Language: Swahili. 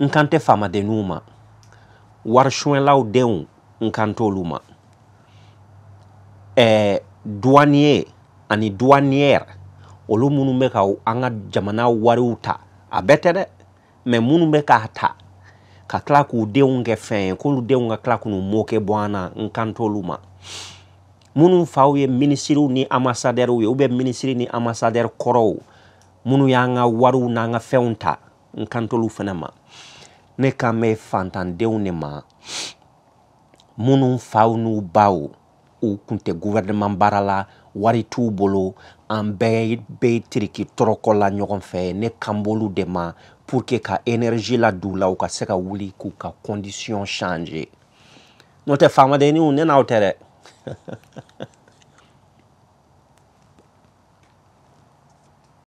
n kan tɛ faamadenninw ma wari denw n kan t'olu ma ɛɛ duwaniye ani duwaniyɛri olu minnu bɛ ka an ka jamana wariw ta a bɛɛ tɛ dɛ mɛ minnu bɛ k'a ta ka tila k'u denw kɛ fɛn ye k'olu denw ka tila k'u mɔkɛ bɔ an na n kan t'olu ma minnu faw ye minisiriw ni amasadɛriw ye minisiri ni amasadɛri kɔrɔw minnu y'an ka wariw n'an ka fɛnw ta n kantolu fɛnɛ ma ne kan bɛ fantandenw ne ma minnu faw n'u baw u kun tɛ guwɛrɛnɛman baara wari t'u bolo an bɛɛ bɛ tiriki tɔɔrɔkɔ la ɲɔgɔn fɛ ne kan b'olu de ma pour ka enerji la d'u la u ka se ka wuli k'u ka condition change n'o tɛ faamadenniw ne n'aw tɛ dɛ